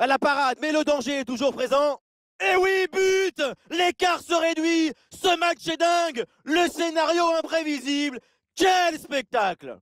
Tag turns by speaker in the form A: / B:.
A: à la parade, mais le danger est toujours présent. Et eh oui, but L'écart se réduit Ce match est dingue Le scénario imprévisible Quel spectacle